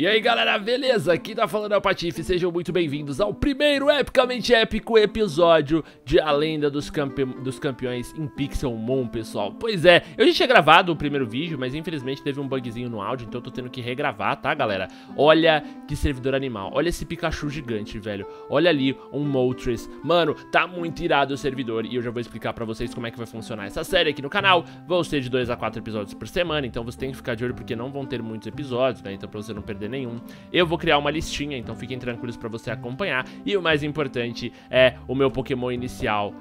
E aí galera, beleza? Aqui tá falando é o Patife, sejam muito bem-vindos ao primeiro epicamente épico episódio de A Lenda dos, Campe... dos Campeões em Pixelmon, pessoal. Pois é, eu já tinha gravado o primeiro vídeo, mas infelizmente teve um bugzinho no áudio, então eu tô tendo que regravar, tá galera? Olha, de servidor animal. Olha esse Pikachu gigante, velho. Olha ali um Moltres. Mano, tá muito irado o servidor e eu já vou explicar pra vocês como é que vai funcionar essa série aqui no canal. Vão ser de 2 a 4 episódios por semana, então você tem que ficar de olho porque não vão ter muitos episódios, né? Então pra você não perder nenhum. Eu vou criar uma listinha, então fiquem tranquilos pra você acompanhar. E o mais importante é o meu Pokémon inicial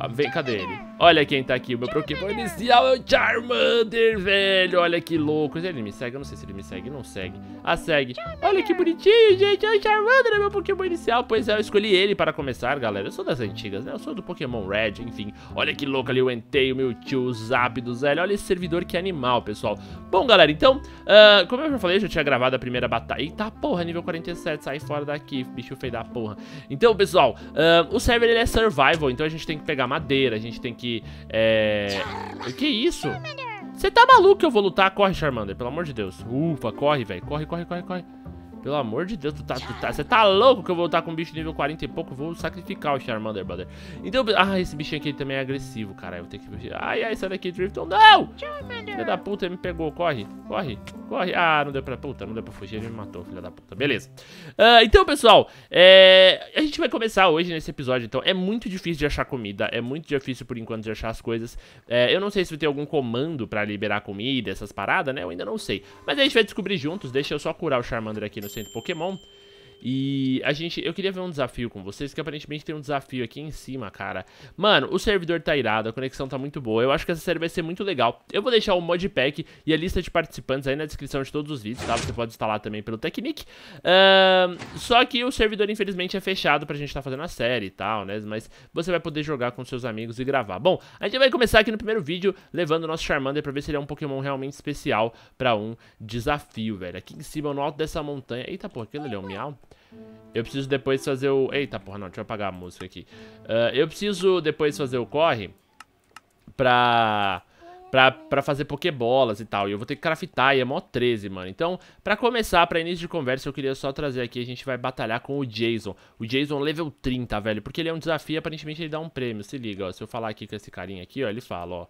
ah, vem, cadê ele? Olha quem tá aqui, o meu Pokémon inicial é o Charmander, velho. Olha que louco. Ele me segue, eu não sei se ele me segue, não segue. Ah, segue. Olha que bonitinho, gente. É o Charmander, é meu Pokémon inicial. Pois é, eu escolhi ele para começar, galera. Eu sou das antigas, né? Eu sou do Pokémon Red, enfim. Olha que louco ali o Entei, o meu tio Zapdos, velho. Olha esse servidor que animal, pessoal. Bom, galera, então, uh, como eu já falei, eu já tinha gravado a primeira batalha. Eita, porra, nível 47, sai fora daqui, bicho feio da porra. Então, pessoal, uh, o server ele é survival, então a gente tem que pegar madeira, a gente tem que... É... O que é isso? Você tá maluco que eu vou lutar? Corre, Charmander, pelo amor de Deus. Ufa, corre, velho. Corre, corre, corre, corre. Pelo amor de Deus, tu tá, tu tá, você tá louco que eu vou lutar com um bicho nível 40 e pouco? Eu vou sacrificar o Charmander, brother. Então, ah, esse bichinho aqui também é agressivo, cara. Eu vou ter que... Ai, ai, sai daqui, Drifton. Não! Filha da puta, ele me pegou. Corre, corre, corre. Ah, não deu pra... Puta, não deu pra fugir, ele me matou, filha da puta. Beleza. Uh, então, pessoal, é... a gente vai começar hoje nesse episódio, então. É muito difícil de achar comida, é muito difícil, por enquanto, de achar as coisas. É, eu não sei se tem ter algum comando pra liberar comida, essas paradas, né? Eu ainda não sei. Mas a gente vai descobrir juntos. Deixa eu só curar o Charmander aqui no Center Pokémon e a gente, eu queria ver um desafio com vocês, que aparentemente tem um desafio aqui em cima, cara. Mano, o servidor tá irado, a conexão tá muito boa. Eu acho que essa série vai ser muito legal. Eu vou deixar o modpack e a lista de participantes aí na descrição de todos os vídeos, tá? Você pode instalar também pelo Technic. Uh, só que o servidor, infelizmente, é fechado pra gente tá fazendo a série e tal, né? Mas você vai poder jogar com seus amigos e gravar. Bom, a gente vai começar aqui no primeiro vídeo levando o nosso Charmander pra ver se ele é um Pokémon realmente especial pra um desafio, velho. Aqui em cima, no alto dessa montanha... Eita, porra, aquilo ali é um miau? Eu preciso depois fazer o... Eita, porra, não, deixa eu apagar a música aqui. Uh, eu preciso depois fazer o corre pra... Pra, pra fazer pokebolas e tal, e eu vou ter que craftar, e é mó 13, mano. Então, pra começar, pra início de conversa, eu queria só trazer aqui, a gente vai batalhar com o Jason. O Jason level 30, velho, porque ele é um desafio, aparentemente ele dá um prêmio, se liga, ó. Se eu falar aqui com esse carinha aqui, ó, ele fala, ó.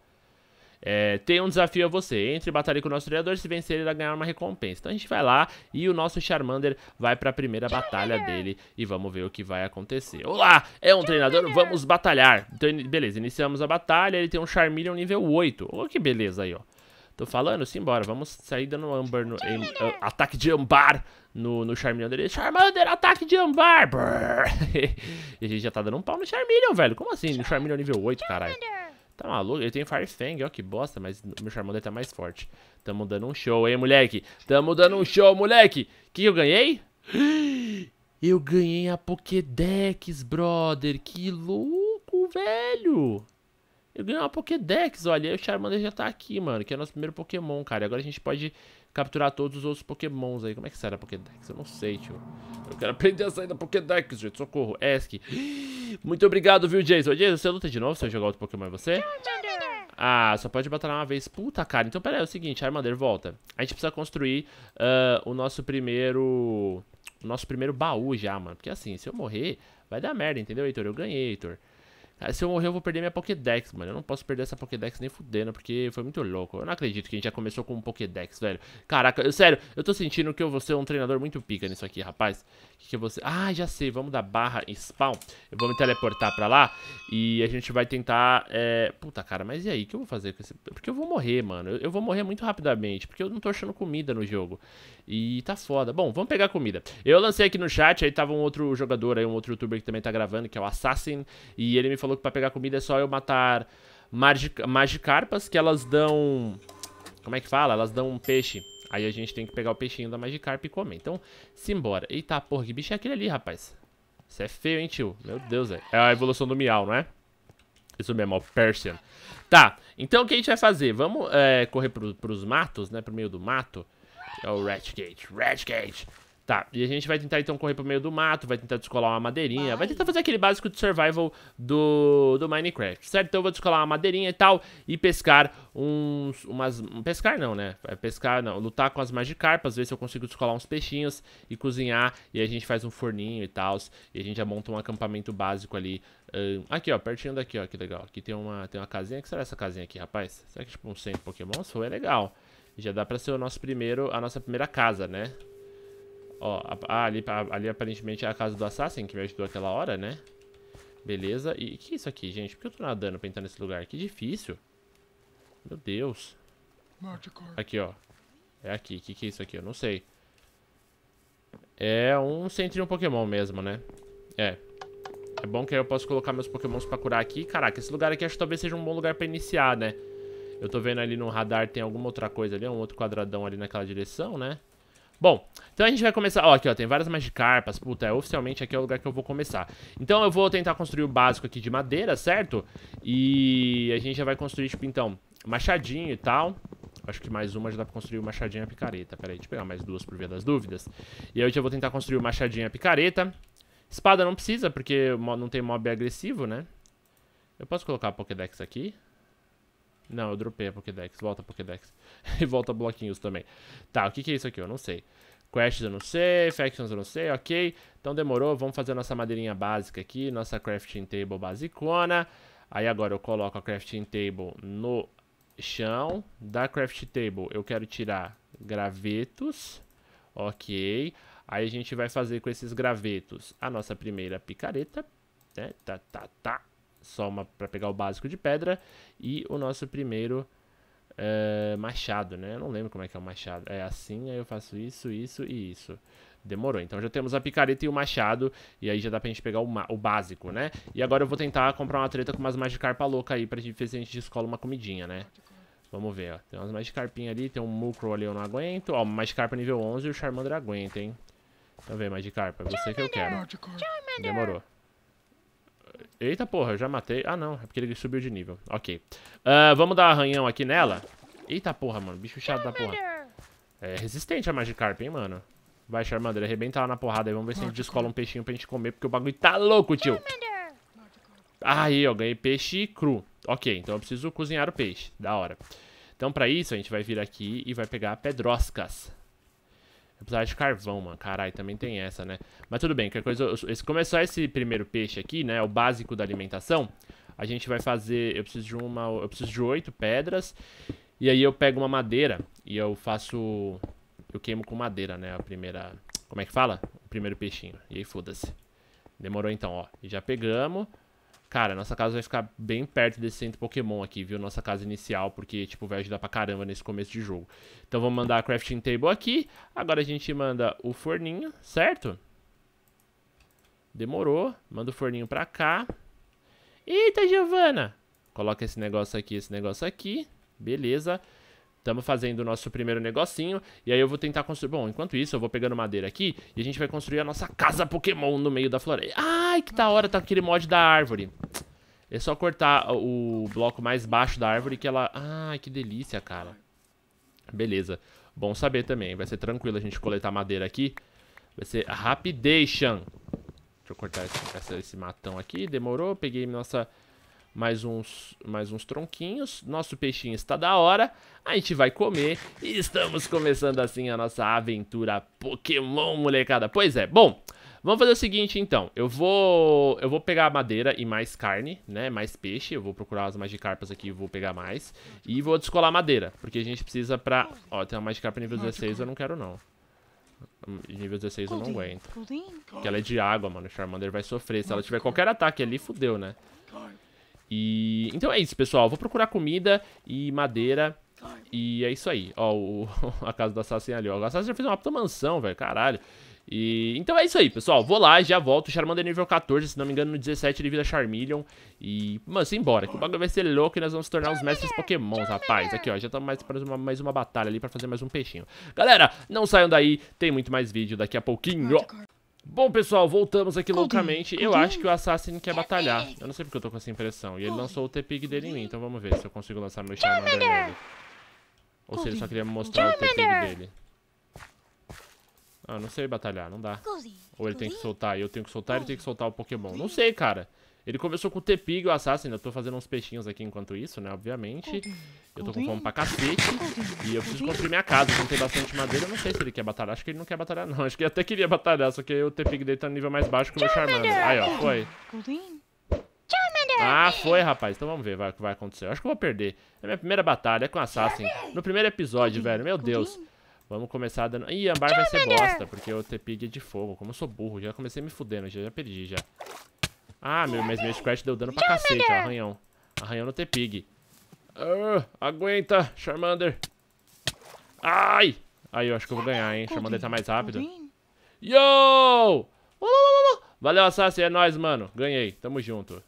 É, tem um desafio a você. Entre e batalhe com o nosso treinador. Se vencer, ele vai ganhar uma recompensa. Então a gente vai lá e o nosso Charmander vai pra primeira batalha dele. E vamos ver o que vai acontecer. Olá! É um treinador? Vamos batalhar! Então, beleza, iniciamos a batalha. Ele tem um Charmeleon nível 8. Olha que beleza aí, ó. Tô falando, simbora. Vamos sair dando Amber no, em, uh, ataque de ambar no, no Charmeleon dele. Charmander, ataque de ambar! e a gente já tá dando um pau no Charmeleon, velho. Como assim? No Charmeleon nível 8, caralho. Tá maluco? Ele tem Firefang, ó, que bosta, mas meu Charmander tá mais forte. Tamo dando um show, hein, moleque? Tamo dando um show, moleque! O que eu ganhei? Eu ganhei a Pokédex, brother. Que louco, velho. Eu ganhei uma Pokédex, olha. E o Charmander já tá aqui, mano. Que é o nosso primeiro Pokémon, cara. Agora a gente pode capturar todos os outros Pokémons aí. Como é que sai da Pokédex? Eu não sei, tio. Eu quero aprender a sair da Pokédex, gente. Socorro. Esk. Muito obrigado, viu, Jason? Jason, você luta de novo se eu jogar outro Pokémon em você? Ah, só pode batalhar uma vez. Puta, cara. Então, pera aí, é o seguinte, Armander, volta. A gente precisa construir uh, o nosso primeiro... O nosso primeiro baú já, mano. Porque assim, se eu morrer, vai dar merda, entendeu, Heitor? Eu ganhei, Heitor se eu morrer eu vou perder minha Pokédex, mano. Eu não posso perder essa Pokédex nem fudendo, porque foi muito louco. Eu não acredito que a gente já começou com um Pokédex, velho. Caraca, eu, sério, eu tô sentindo que eu vou ser um treinador muito pica nisso aqui, rapaz. Que que você... Ah, já sei, vamos dar barra em spawn. Eu vou me teleportar pra lá e a gente vai tentar... É... Puta, cara, mas e aí? O que eu vou fazer com esse... Porque eu vou morrer, mano. Eu, eu vou morrer muito rapidamente, porque eu não tô achando comida no jogo. E tá foda. Bom, vamos pegar comida. Eu lancei aqui no chat, aí tava um outro jogador aí, um outro youtuber que também tá gravando, que é o Assassin, e ele me falou falou que pra pegar comida é só eu matar Magikarpas, que elas dão... Como é que fala? Elas dão um peixe. Aí a gente tem que pegar o peixinho da Magikarp e comer. Então, simbora. Eita, porra, que bicho é aquele ali, rapaz? Isso é feio, hein, tio? Meu Deus, velho. É, é a evolução do Miau, não é? Isso mesmo, é o Persian. Tá, então o que a gente vai fazer? Vamos é, correr pro, pros matos, né? Pro meio do mato. É o Ratgate. Ratgate. Tá, e a gente vai tentar então correr pro meio do mato, vai tentar descolar uma madeirinha, vai tentar fazer aquele básico de survival do, do Minecraft, certo? Então eu vou descolar uma madeirinha e tal, e pescar uns, umas, pescar não, né? É, pescar não, lutar com as magicarpas, ver se eu consigo descolar uns peixinhos e cozinhar, e a gente faz um forninho e tal, e a gente já monta um acampamento básico ali, hum, aqui ó, pertinho daqui ó, que legal, aqui tem uma, tem uma casinha, que será essa casinha aqui, rapaz? Será que é tipo um centro Pokémon pokémons? Foi legal, já dá pra ser o nosso primeiro, a nossa primeira casa, né? Ó, ah, ali, ali aparentemente é a casa do Assassin que me ajudou aquela hora, né? Beleza. E que é isso aqui, gente? Por que eu tô nadando pra entrar nesse lugar? Que difícil. Meu Deus. Aqui, ó. É aqui. O que, que é isso aqui? Eu não sei. É um centro um Pokémon mesmo, né? É. É bom que aí eu posso colocar meus Pokémons pra curar aqui. Caraca, esse lugar aqui acho que talvez seja um bom lugar pra iniciar, né? Eu tô vendo ali no radar tem alguma outra coisa ali, um outro quadradão ali naquela direção, né? Bom, então a gente vai começar... Ó, aqui ó, tem várias magicarpas, puta, é, oficialmente aqui é o lugar que eu vou começar. Então eu vou tentar construir o básico aqui de madeira, certo? E a gente já vai construir, tipo, então, machadinho e tal. Acho que mais uma já dá pra construir o machadinho e a picareta. Pera aí, deixa eu pegar mais duas por via das dúvidas. E aí eu já vou tentar construir o machadinho e a picareta. Espada não precisa, porque não tem mob agressivo, né? Eu posso colocar a Pokédex aqui. Não, eu dropei a Pokédex. Volta a Pokédex. e volta bloquinhos também. Tá, o que, que é isso aqui? Eu não sei. Quests eu não sei, Factions eu não sei, ok. Então demorou, vamos fazer nossa madeirinha básica aqui, nossa crafting table basicona. Aí agora eu coloco a crafting table no chão. Da crafting table eu quero tirar gravetos, ok. Aí a gente vai fazer com esses gravetos a nossa primeira picareta, né, tá, tá, tá só uma para pegar o básico de pedra. E o nosso primeiro eh, machado, né? Eu não lembro como é que é o machado. É assim, aí eu faço isso, isso e isso. Demorou. Então já temos a picareta e o machado. E aí já dá pra gente pegar o, o básico, né? E agora eu vou tentar comprar uma treta com umas magicarpa louca aí pra gente ver se a gente descola uma comidinha, né? Vamos ver, ó. Tem umas magicarpinhas ali, tem um Mukro ali, eu não aguento. Ó, magicarpa nível 11 e o Charmander aguenta, hein? Vamos ver, magicarpa. Você que eu quero. Demorou. Eita porra, já matei. Ah não, é porque ele subiu de nível. Ok. Uh, vamos dar arranhão aqui nela. Eita porra, mano. Bicho chato da porra. É resistente a Magikarp, hein, mano. Vai, Charmander, arrebenta lá na porrada aí. Vamos ver se a gente descola um peixinho pra gente comer, porque o bagulho tá louco, tio. Aí, ó, ganhei peixe cru. Ok, então eu preciso cozinhar o peixe. Da hora. Então, pra isso, a gente vai vir aqui e vai pegar pedroscas. Eu precisava de carvão, mano. Caralho, também tem essa, né? Mas tudo bem, que coisa. Como é só esse primeiro peixe aqui, né? O básico da alimentação. A gente vai fazer. Eu preciso de uma. Eu preciso de oito pedras. E aí eu pego uma madeira e eu faço. Eu queimo com madeira, né? A primeira. Como é que fala? O primeiro peixinho. E aí foda-se. Demorou então, ó. E já pegamos. Cara, nossa casa vai ficar bem perto desse centro Pokémon aqui, viu? Nossa casa inicial, porque, tipo, vai ajudar pra caramba nesse começo de jogo. Então vamos mandar a crafting table aqui. Agora a gente manda o forninho, certo? Demorou. Manda o forninho pra cá. Eita, Giovana! Coloca esse negócio aqui, esse negócio aqui. Beleza. Estamos fazendo o nosso primeiro negocinho. E aí eu vou tentar construir. Bom, enquanto isso, eu vou pegando madeira aqui. E a gente vai construir a nossa casa Pokémon no meio da floresta. Ai, que da hora tá aquele mod da árvore. É só cortar o bloco mais baixo da árvore que ela... Ai, que delícia, cara. Beleza. Bom saber também. Vai ser tranquilo a gente coletar madeira aqui. Vai ser rapidation. Deixa eu cortar esse, esse matão aqui. Demorou. Peguei nossa mais uns, mais uns tronquinhos. Nosso peixinho está da hora. A gente vai comer. E estamos começando assim a nossa aventura Pokémon, molecada. Pois é, bom. Vamos fazer o seguinte então, eu vou eu vou pegar madeira e mais carne, né, mais peixe, eu vou procurar as Magikarpas aqui e vou pegar mais E vou descolar madeira, porque a gente precisa pra... ó, tem uma magicarpa nível 16, eu não quero não Nível 16 eu não aguento Porque ela é de água, mano, o Charmander vai sofrer, se ela tiver qualquer ataque ali, fudeu, né e então é isso, pessoal. Vou procurar comida e madeira. E é isso aí. Ó, o... a casa do assassino ali, ó. O assassino já fez uma puta mansão, velho. Caralho. E então é isso aí, pessoal. Vou lá, já volto. Charmander nível 14, se não me engano, no 17 ele vira Charmeleon. E, mano, simbora, que o bagulho vai ser louco e nós vamos tornar os mestres pokémons, rapaz. Aqui, ó, já estamos mais para uma, mais uma batalha ali pra fazer mais um peixinho. Galera, não saiam daí, tem muito mais vídeo daqui a pouquinho. Bom, pessoal, voltamos aqui loucamente. Eu acho que o Assassin quer batalhar. Eu não sei porque eu tô com essa impressão. E ele lançou o T-Pig dele em mim, então vamos ver se eu consigo lançar meu Charmander nele. Ou se ele só queria mostrar o T-Pig dele. Ah, não sei batalhar, não dá. Ou ele tem que soltar, e eu tenho que soltar, ele tem que soltar o Pokémon. Não sei, cara. Ele começou com o Tepig, o Assassin. Eu tô fazendo uns peixinhos aqui enquanto isso, né? Obviamente. Eu tô com fome pra cacete. E eu preciso construir minha casa. Eu tem bastante madeira. Eu não sei se ele quer batalhar. Acho que ele não quer batalhar, não. Acho que ele até queria batalhar. Só que o Tepig dele tá no nível mais baixo que o meu Charmander. Aí, ó. Foi. Ah, foi, rapaz. Então vamos ver o que vai acontecer. Eu acho que eu vou perder. É a minha primeira batalha é com o Assassin. No primeiro episódio, velho. Meu Deus. Vamos começar dando... Ih, Ambar vai ser bosta, porque o T-Pig é de fogo. Como eu sou burro, já comecei me fudendo, já, já perdi, já. Ah, meu, mas meu Scratch deu dano pra cacete, arranhão. Arranhão no T-Pig. Uh, aguenta, Charmander. Ai! Aí, eu acho que eu vou ganhar, hein. Charmander tá mais rápido. Yo! Valeu, Assassin, é nóis, mano. Ganhei, tamo junto.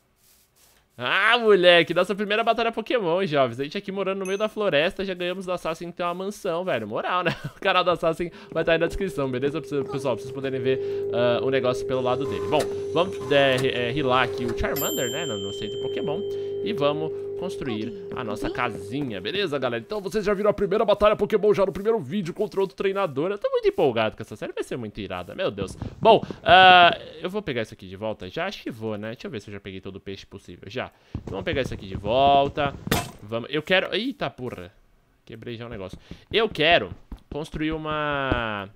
Ah, moleque, nossa primeira batalha Pokémon, jovens. A gente aqui morando no meio da floresta, já ganhamos do Assassin ter uma mansão, velho. Moral, né? O canal do Assassin vai estar tá aí na descrição, beleza, pessoal? Pra vocês poderem ver ah, o uh, um negócio pelo lado dele. Bom, vamos é, é, rilar aqui o Charmander, né? No, no centro Pokémon e vamos construir a nossa casinha, beleza, galera? Então vocês já viram a primeira batalha Pokémon já no primeiro vídeo contra outro treinador. Eu tô muito empolgado com essa série, vai ser muito irada, meu Deus. Bom, uh, eu vou pegar isso aqui de volta. Já acho que vou, né? Deixa eu ver se eu já peguei todo o peixe possível. Já. Então, vamos pegar isso aqui de volta. Vamos. Eu quero... Eita, porra. Quebrei já o um negócio. Eu quero construir uma...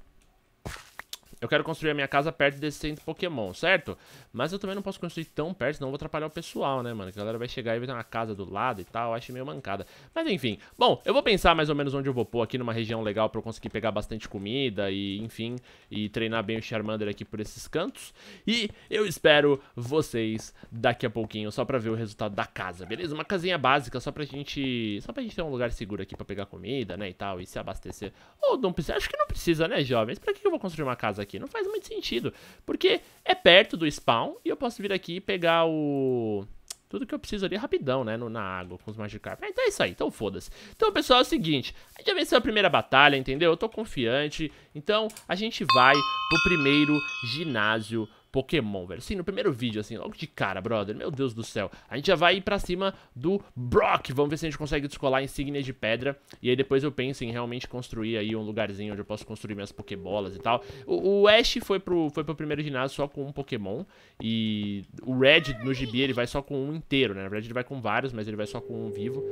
Eu quero construir a minha casa perto desse centro Pokémon, certo? Mas eu também não posso construir tão perto, senão vou atrapalhar o pessoal, né, mano? Que a galera vai chegar e vai ter uma casa do lado e tal, acho meio mancada. Mas enfim, bom, eu vou pensar mais ou menos onde eu vou pôr aqui numa região legal pra eu conseguir pegar bastante comida e, enfim, e treinar bem o Charmander aqui por esses cantos. E eu espero vocês daqui a pouquinho, só pra ver o resultado da casa, beleza? Uma casinha básica, só pra gente, só pra gente ter um lugar seguro aqui pra pegar comida, né, e tal, e se abastecer. Ou não precisa, acho que não precisa, né, jovens? Pra que eu vou construir uma casa aqui? aqui. Não faz muito sentido, porque é perto do spawn e eu posso vir aqui e pegar o... Tudo que eu preciso ali rapidão, né? No, na água, com os Magikarp. Mas então é isso aí, então foda-se. Então, pessoal, é o seguinte. A gente já venceu a primeira batalha, entendeu? Eu tô confiante. Então, a gente vai pro primeiro ginásio Pokémon, velho. Sim, no primeiro vídeo, assim, logo de cara, brother. Meu Deus do céu. A gente já vai ir pra cima do Brock. Vamos ver se a gente consegue descolar a insígnia de pedra. E aí depois eu penso em realmente construir aí um lugarzinho onde eu posso construir minhas Pokébolas e tal. O, o Ash foi pro, foi pro primeiro ginásio só com um Pokémon. E o Red no gibi ele vai só com um inteiro, né? Na verdade ele vai com vários, mas ele vai só com um vivo.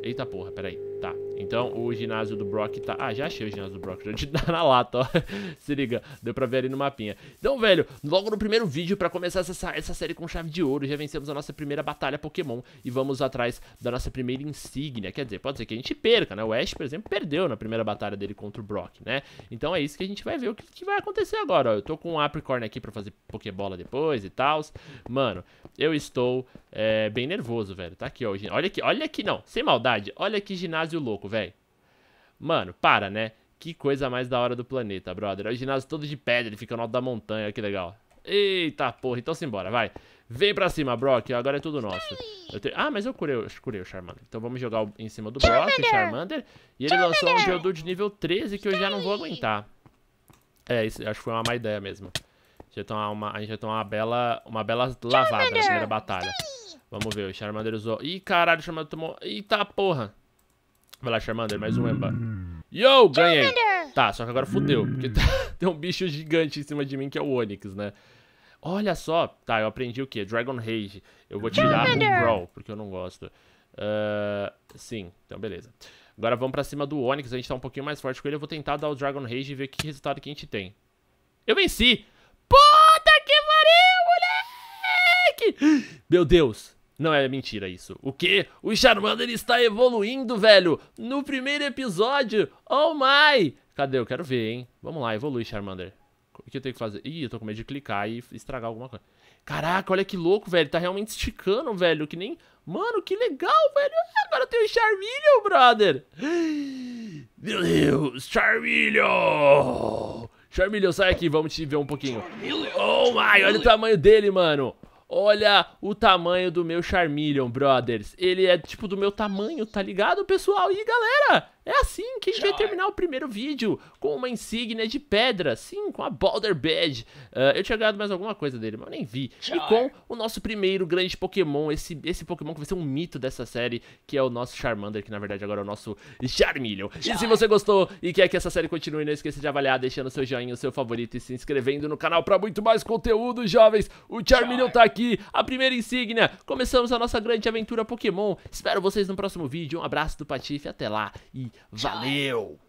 Eita porra, peraí. Tá. Então o ginásio do Brock tá... Ah, já achei o ginásio do Brock, já te dá na lata, ó. Se liga, deu pra ver ali no mapinha. Então, velho, logo no primeiro vídeo, pra começar essa, essa série com chave de ouro, já vencemos a nossa primeira batalha Pokémon e vamos atrás da nossa primeira insígnia. Quer dizer, pode ser que a gente perca, né? O Ash, por exemplo, perdeu na primeira batalha dele contra o Brock, né? Então é isso que a gente vai ver o que, que vai acontecer agora, ó. Eu tô com um Apricorn aqui pra fazer Pokébola depois e tal. Mano, eu estou é, bem nervoso, velho. Tá aqui, ó. Olha aqui, olha aqui, não. Sem maldade, olha que ginásio louco, velho. Mano, para, né? Que coisa mais da hora do planeta, brother. É o ginásio todo de pedra, ele fica no alto da montanha, olha que legal. Eita porra, então simbora, vai. Vem pra cima, Brock, agora é tudo nosso. Te... Ah, mas eu curei, eu curei o Charmander. Então vamos jogar em cima do Brock, Charmander. Charmander. E ele Charmander. lançou um Geodude nível 13 que eu já não vou aguentar. É, isso, acho que foi uma má ideia mesmo. Já uma, a gente vai tomar uma bela, uma bela lavada na primeira batalha. Vamos ver, o Charmander usou... Ih, caralho, o Charmander tomou... Eita porra. Vai lá, Charmander, mais um Emba. É hum. Yo, ganhei. Tá, só que agora fudeu, porque tá, tem um bicho gigante em cima de mim que é o Onix, né? Olha só. Tá, eu aprendi o quê? Dragon Rage. Eu vou tirar o Brawl, porque eu não gosto. Uh, sim, então beleza. Agora vamos pra cima do Onix, a gente tá um pouquinho mais forte com ele. Eu vou tentar dar o Dragon Rage e ver que resultado que a gente tem. Eu venci! Puta que pariu, moleque! Meu Deus, não é mentira isso. O quê? O Charmander está evoluindo, velho! No primeiro episódio! Oh my! Cadê? Eu quero ver, hein? Vamos lá, evolui, Charmander. O que eu tenho que fazer? Ih, eu tô com medo de clicar e estragar alguma coisa. Caraca, olha que louco, velho. Tá realmente esticando, velho. Que nem... Mano, que legal, velho. Ah, agora tem o Charmeleon, brother. Meu Deus, Charmeleon! Charmeleon, sai aqui, vamos te ver um pouquinho. Oh my, olha o tamanho dele, mano. Olha o tamanho do meu Charmeleon, brothers. Ele é tipo do meu tamanho, tá ligado, pessoal? E galera, é assim que a gente vai terminar o primeiro vídeo, com uma insígnia de pedra. Sim, com a Balder Bad. Uh, eu tinha ganhado mais alguma coisa dele, mas eu nem vi. E com o nosso primeiro grande Pokémon, esse, esse Pokémon que vai ser um mito dessa série, que é o nosso Charmander, que na verdade agora é o nosso Charmeleon. E se você gostou e quer que essa série continue, não esqueça de avaliar, deixando seu joinha, o seu favorito e se inscrevendo no canal para muito mais conteúdo, jovens. O Charmeleon tá aqui, a primeira insígnia. Começamos a nossa grande aventura Pokémon. Espero vocês no próximo vídeo. Um abraço do Patife, até lá e valeu!